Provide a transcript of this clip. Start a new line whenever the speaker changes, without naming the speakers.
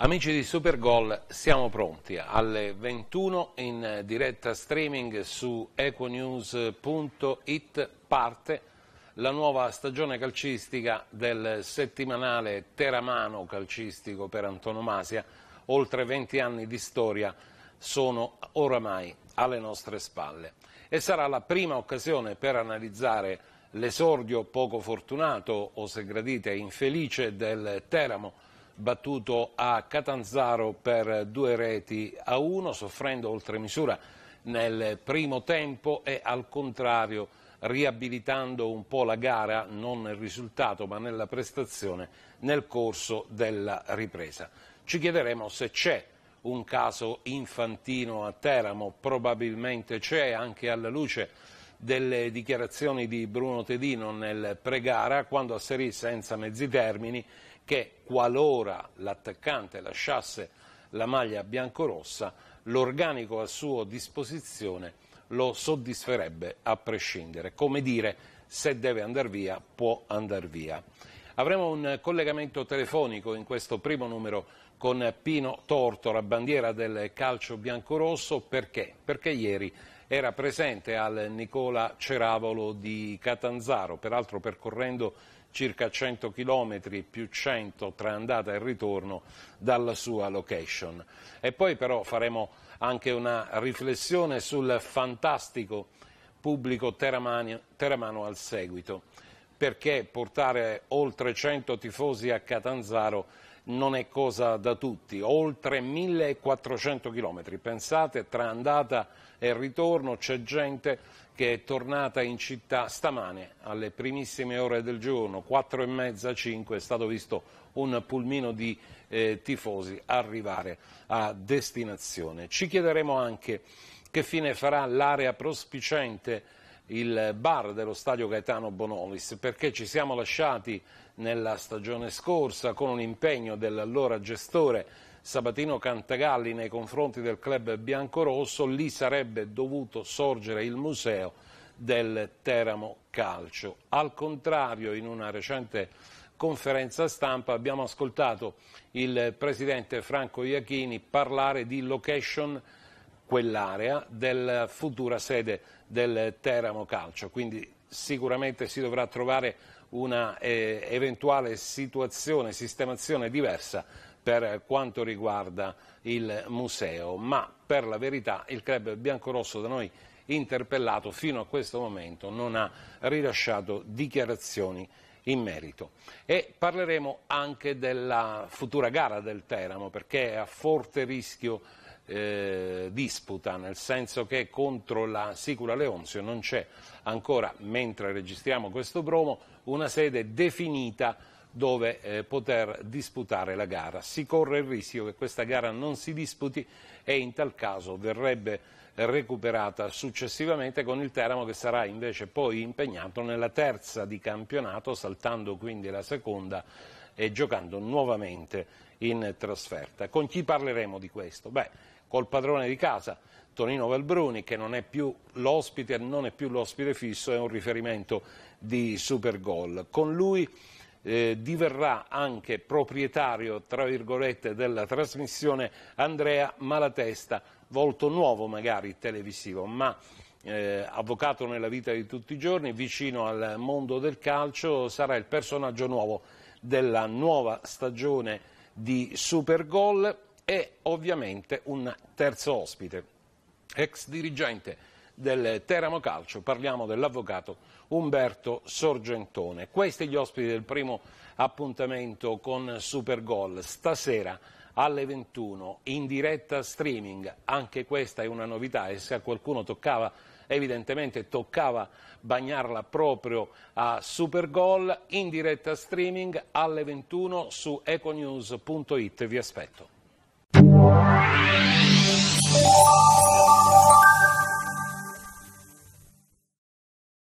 Amici di Supergol, siamo pronti alle 21 in diretta streaming su econews.it parte la nuova stagione calcistica del settimanale Teramano calcistico per antonomasia, oltre 20 anni di storia sono oramai alle nostre spalle e sarà la prima occasione per analizzare l'esordio poco fortunato o se gradite infelice del Teramo battuto a Catanzaro per due reti a uno soffrendo oltre misura nel primo tempo e al contrario riabilitando un po' la gara, non nel risultato ma nella prestazione, nel corso della ripresa. Ci chiederemo se c'è un caso infantino a Teramo, probabilmente c'è anche alla luce delle dichiarazioni di Bruno Tedino nel pregara quando asserì senza mezzi termini che qualora l'attaccante lasciasse la maglia biancorossa l'organico a sua disposizione lo soddisferebbe a prescindere, come dire se deve andare via può andare via. Avremo un collegamento telefonico in questo primo numero con Pino Tortora, bandiera del calcio biancorosso, perché? Perché ieri era presente al Nicola Ceravolo di Catanzaro, peraltro percorrendo circa 100 km più 100 tra andata e ritorno dalla sua location. E poi però faremo anche una riflessione sul fantastico pubblico teramano, teramano al seguito perché portare oltre 100 tifosi a Catanzaro non è cosa da tutti, oltre 1400 chilometri, pensate tra andata e ritorno c'è gente che è tornata in città stamane alle primissime ore del giorno, 4 e mezza, 5, è stato visto un pulmino di eh, tifosi arrivare a destinazione. Ci chiederemo anche che fine farà l'area prospicente il bar dello stadio Gaetano Bonolis perché ci siamo lasciati nella stagione scorsa con un impegno dell'allora gestore Sabatino Cantagalli nei confronti del club biancorosso, lì sarebbe dovuto sorgere il museo del Teramo Calcio. Al contrario, in una recente conferenza stampa abbiamo ascoltato il presidente Franco Iachini parlare di location quell'area della futura sede del Teramo Calcio, quindi sicuramente si dovrà trovare una eh, eventuale situazione, sistemazione diversa per quanto riguarda il museo, ma per la verità il club biancorosso da noi interpellato fino a questo momento non ha rilasciato dichiarazioni in merito. E parleremo anche della futura gara del Teramo perché è a forte rischio eh, disputa, nel senso che contro la Sicula Leonzio non c'è ancora, mentre registriamo questo promo, una sede definita dove eh, poter disputare la gara. Si corre il rischio che questa gara non si disputi e in tal caso verrebbe recuperata successivamente con il Teramo che sarà invece poi impegnato nella terza di campionato saltando quindi la seconda e giocando nuovamente in trasferta. Con chi parleremo di questo? Beh, col padrone di casa. Tonino Valbruni, che non è più l'ospite, non è più l'ospite fisso, è un riferimento di Supergol. Con lui eh, diverrà anche proprietario, tra virgolette, della trasmissione Andrea Malatesta, volto nuovo magari televisivo, ma eh, avvocato nella vita di tutti i giorni, vicino al mondo del calcio, sarà il personaggio nuovo della nuova stagione di Supergol e ovviamente un terzo ospite, ex dirigente del Teramo Calcio, parliamo dell'avvocato Umberto Sorgentone. Questi gli ospiti del primo appuntamento con Supergol, stasera alle 21 in diretta streaming, anche questa è una novità e se a qualcuno toccava evidentemente toccava bagnarla proprio a Supergol in diretta streaming alle 21 su econews.it, vi aspetto. Bye.